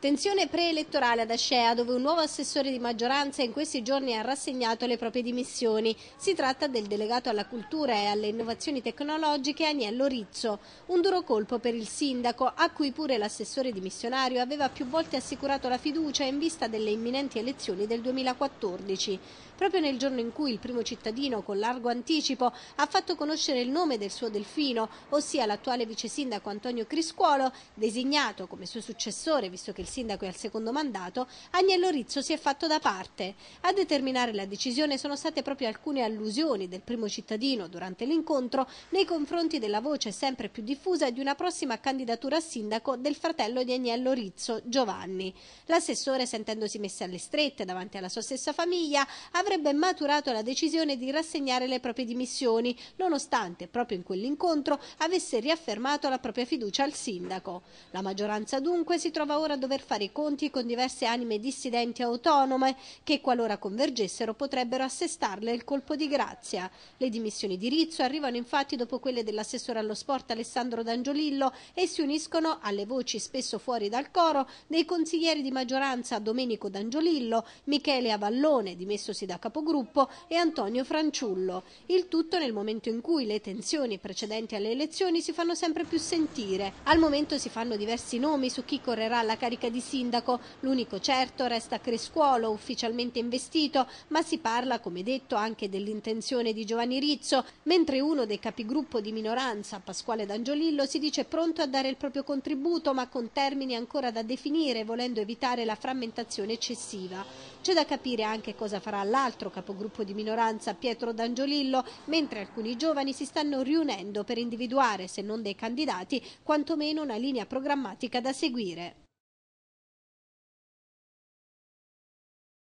Tensione preelettorale ad Ascea, dove un nuovo assessore di maggioranza in questi giorni ha rassegnato le proprie dimissioni. Si tratta del delegato alla cultura e alle innovazioni tecnologiche Agnello Rizzo. Un duro colpo per il sindaco, a cui pure l'assessore dimissionario aveva più volte assicurato la fiducia in vista delle imminenti elezioni del 2014. Proprio nel giorno in cui il primo cittadino, con largo anticipo, ha fatto conoscere il nome del suo delfino, ossia l'attuale vice sindaco Antonio Criscuolo, designato come suo successore, visto che il sindaco e al secondo mandato, Agnello Rizzo si è fatto da parte. A determinare la decisione sono state proprio alcune allusioni del primo cittadino durante l'incontro nei confronti della voce sempre più diffusa di una prossima candidatura a sindaco del fratello di Agnello Rizzo, Giovanni. L'assessore, sentendosi messo alle strette davanti alla sua stessa famiglia, avrebbe maturato la decisione di rassegnare le proprie dimissioni, nonostante proprio in quell'incontro avesse riaffermato la propria fiducia al sindaco. La maggioranza dunque si trova ora a dover per fare i conti con diverse anime dissidenti autonome che, qualora convergessero, potrebbero assestarle il colpo di grazia. Le dimissioni di Rizzo arrivano infatti dopo quelle dell'assessore allo sport Alessandro D'Angiolillo e si uniscono alle voci spesso fuori dal coro dei consiglieri di maggioranza Domenico D'Angiolillo, Michele Avallone, dimessosi da capogruppo, e Antonio Franciullo. Il tutto nel momento in cui le tensioni precedenti alle elezioni si fanno sempre più sentire. Al momento si fanno diversi nomi su chi correrà alla carica di sindaco. L'unico certo resta Crescuolo, ufficialmente investito, ma si parla, come detto, anche dell'intenzione di Giovanni Rizzo, mentre uno dei capigruppo di minoranza, Pasquale D'Angiolillo, si dice pronto a dare il proprio contributo, ma con termini ancora da definire, volendo evitare la frammentazione eccessiva. C'è da capire anche cosa farà l'altro capogruppo di minoranza, Pietro D'Angiolillo, mentre alcuni giovani si stanno riunendo per individuare, se non dei candidati, quantomeno una linea programmatica da seguire.